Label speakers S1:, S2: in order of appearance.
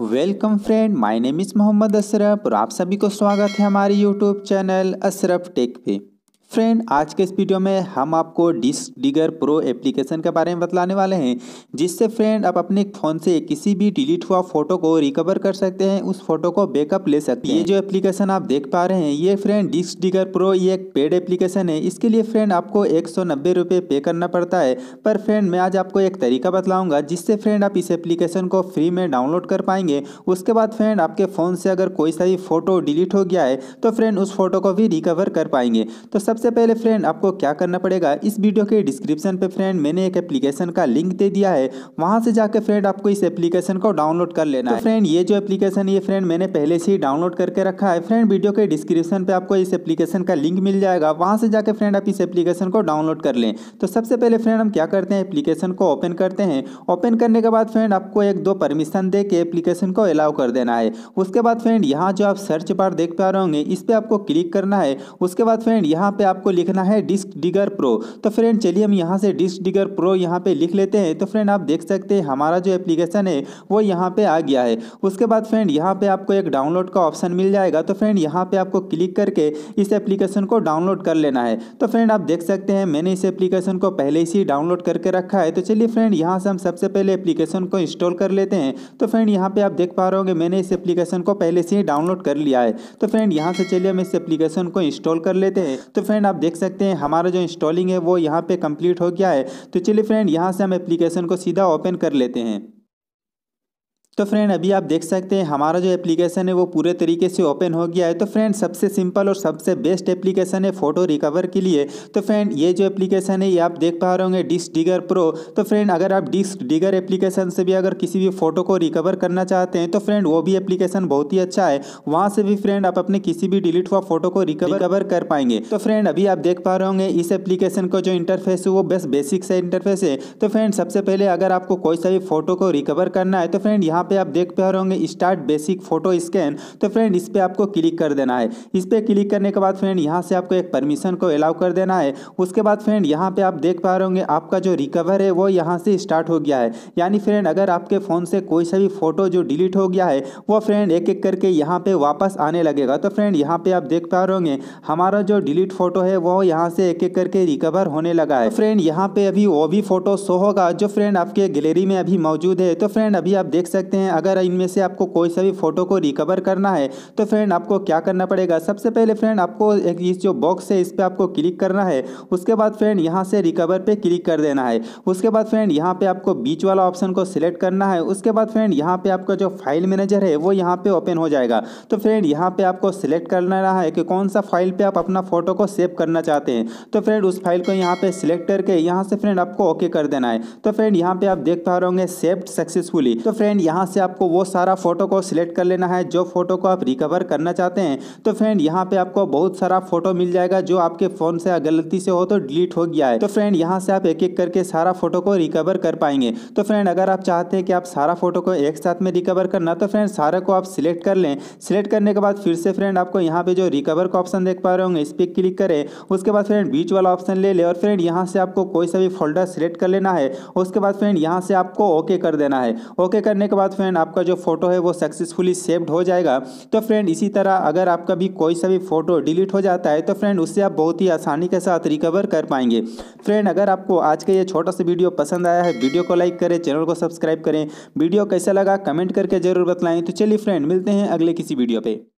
S1: welcome friend my name is Mohammed Ashraf और आप सभी को स्वागत है हमारे यूट्यूब चैनल अशरफ टेक पे फ्रेंड आज के इस वीडियो में हम आपको डिस्क डिगर प्रो एप्लीकेशन के बारे में बतलाने वाले हैं जिससे फ्रेंड आप अपने फ़ोन से किसी भी डिलीट हुआ फोटो को रिकवर कर सकते हैं उस फोटो को बैकअप ले सकते हैं ये जो एप्लीकेशन आप देख पा रहे हैं ये फ्रेंड डिस्क डिगर प्रो ये एक पेड एप्लीकेशन है इसके लिए फ्रेंड आपको एक सौ पे करना पड़ता है पर फ्रेंड मैं आज आपको एक तरीका बतलाऊँगा जिससे फ्रेंड आप इस एप्लीकेशन को फ्री में डाउनलोड कर पाएंगे उसके बाद फ्रेंड आपके फ़ोन से अगर कोई सा भी फोटो डिलीट हो गया है तो फ्रेंड उस फोटो को भी रिकवर कर पाएंगे तो सब सबसे पहले फ्रेंड आपको क्या करना पड़ेगा इस वीडियो के डिस्क्रिप्शन पे फ्रेंड मैंने एक एप्लीकेशन का लिंक दे दिया है वहां से जाकर फ्रेंड आपको इस एप्लीकेशन को डाउनलोड कर लेना तो है फ्रेंड ये जो एप्लीकेशन ये फ्रेंड मैंने पहले से ही डाउनलोड करके रखा है फ्रेंड वीडियो के डिस्क्रिप्शन पे आपको इस एप्लीकेशन का लिंक मिल जाएगा वहां से जाकर फ्रेंड आप इस एप्लीकेशन को डाउनलोड कर लें तो सबसे पहले फ्रेंड हम क्या करते हैं एप्लीकेशन को ओपन करते हैं ओपन करने के बाद फ्रेंड आपको एक दो परमिशन दे के एप्लीकेशन को अलाउ कर देना है उसके बाद फ्रेंड यहाँ जो आप सर्च बार देख पा रहे होंगे इस पर आपको क्लिक करना है उसके बाद फ्रेंड यहाँ पे आपको लिखना है डिस्क डिगर प्रो तो फ्रेंड चलिए हम यहाँ से डिस्क डिगर प्रो यहाँ पे लिख लेते हैं तो फ्रेंड आप देख सकते हैं हमारा जो एप्लीकेशन है वो यहाँ पे आ गया है उसके बाद फ्रेंड यहाँ पे आपको एक डाउनलोड का ऑप्शन मिल जाएगा तो फ्रेंड यहाँ पे आपको क्लिक करके इस एप्लीकेशन को डाउनलोड कर लेना है तो फ्रेंड आप देख सकते हैं मैंने इस एप्लीकेशन को पहले से ही डाउनलोड करके रखा है तो चलिए फ्रेंड यहाँ से हम सबसे पहले एप्लीकेशन को इंस्टॉल कर लेते हैं तो फ्रेंड यहाँ पे आप देख पा रहे होंगे मैंने इस एप्लीकेशन को पहले से ही डाउनलोड कर लिया है तो फ्रेंड यहाँ से चलिए हम इस एप्लीकेशन को इंस्टॉल कर लेते हैं तो फ्रेंड फ्रेंड आप देख सकते हैं हमारा जो इंस्टॉलिंग है वो यहाँ पे कंप्लीट हो गया है तो चलिए फ्रेंड यहाँ से हम एप्लीकेशन को सीधा ओपन कर लेते हैं तो फ्रेंड अभी आप देख सकते हैं हमारा जो एप्लीकेशन है वो पूरे तरीके से ओपन हो गया है तो फ्रेंड सबसे सिंपल और सबसे बेस्ट एप्लीकेशन है फोटो रिकवर के लिए तो फ्रेंड ये जो एप्लीकेशन है ये आप देख पा रहे होंगे डिस्क डिगर प्रो तो फ्रेंड अगर आप डिस्क डिगर एप्लीकेशन से भी अगर किसी भी फोटो को रिकवर करना चाहते हैं तो फ्रेंड वो भी एप्लीकेशन बहुत ही अच्छा है वहाँ से भी फ्रेंड आप अपने किसी भी डिलीट हुआ फोटो को रिकवर कर पाएंगे तो फ्रेंड अभी आप देख पा रहे होंगे इस एप्लीकेशन का जो इंटरफेस है वो बेस्ट बेसिक सा इंटरफेस है तो फ्रेंड सबसे पहले अगर आपको कोई सा भी फोटो को रिकवर करना है तो फ्रेंड यहाँ पे आप देख पा रहे होंगे स्टार्ट बेसिक फोटो स्कैन तो फ्रेंड इस पर आपको क्लिक कर देना है इस पर क्लिक करने के बाद फ्रेंड यहाँ से आपको एक परमिशन को अलाउ कर देना है उसके बाद फ्रेंड यहाँ पे आप देख पा रहे होंगे आपका जो रिकवर है वो यहाँ से स्टार्ट हो गया है यानी फ्रेंड अगर आपके फ़ोन से कोई सा भी फ़ोटो जो डिलीट हो गया है वो फ्रेंड एक एक करके यहाँ पर वापस आने लगेगा तो फ्रेंड यहाँ पर आप देख पा रहे होंगे हमारा जो डिलीट फ़ोटो है वो यहाँ से एक एक करके रिकवर होने लगा है फ्रेंड तो यहाँ पर अभी वो भी फ़ोटो शो होगा जो फ्रेंड आपके गैलरी में अभी मौजूद है तो फ्रेंड अभी आप देख सकते हैं सकते हैं अगर इनमें से आपको कोई सा भी फ़ोटो को रिकवर करना है तो फ्रेंड आपको क्या करना पड़ेगा सबसे पहले फ्रेंड आपको एक इस जो बॉक्स है इस पर आपको क्लिक करना है उसके बाद फ्रेंड यहाँ से रिकवर पर क्लिक कर देना है उसके बाद फ्रेंड यहाँ पर आपको बीच वाला ऑप्शन को सिलेक्ट करना है उसके बाद फ्रेंड यहाँ पर आपका जो फाइल मैनेजर है वो यहाँ पर ओपन हो जाएगा तो फ्रेंड यहाँ पर आपको सिलेक्ट करना है कि कौन सा फाइल पर आप अपना फ़ोटो को सेव करना चाहते हैं तो फ्रेंड उस फाइल को यहाँ पे सिलेक्ट करके यहाँ से फ्रेंड आपको ओके कर देना है तो फ्रेंड यहाँ पे आप देख पा रहे होंगे सेव्ड सक्सेसफुली तो फ्रेंड यहाँ से आपको वो सारा फ़ोटो को सिलेक्ट कर लेना है जो फ़ोटो को आप रिकवर करना चाहते हैं तो फ्रेंड यहाँ पे आपको बहुत सारा फ़ोटो मिल जाएगा जो आपके फ़ोन से गलती से हो तो डिलीट हो गया है तो फ्रेंड यहाँ से आप एक एक करके सारा फ़ोटो को रिकवर कर पाएंगे तो फ्रेंड अगर आप चाहते हैं कि आप सारा फ़ोटो को एक साथ में रिकवर करना तो फ्रेंड सारे को आप सिलेक्ट कर लें सिलेक्ट करने के बाद फिर से फ्रेंड आपको यहाँ पे जो रिकवर का ऑप्शन देख पा रहे होंगे इस पर क्लिक करें उसके बाद फ्रेंड बीच वाला ऑप्शन ले लें और फ्रेंड यहाँ से आपको कोई सा भी फोल्डर सिलेक्ट कर लेना है उसके बाद फ्रेंड यहाँ से आपको ओके कर देना है ओके करने के बाद फ्रेंड आपका जो फोटो है वो सक्सेसफुली सेव्ड हो जाएगा तो फ्रेंड इसी तरह अगर आपका भी कोई सा भी फोटो डिलीट हो जाता है तो फ्रेंड उससे आप बहुत ही आसानी के साथ रिकवर कर पाएंगे फ्रेंड अगर आपको आज का ये छोटा सा वीडियो पसंद आया है वीडियो को लाइक करें चैनल को सब्सक्राइब करें वीडियो कैसा लगा कमेंट करके जरूर बतलाएं तो चलिए फ्रेंड मिलते हैं अगले किसी वीडियो पर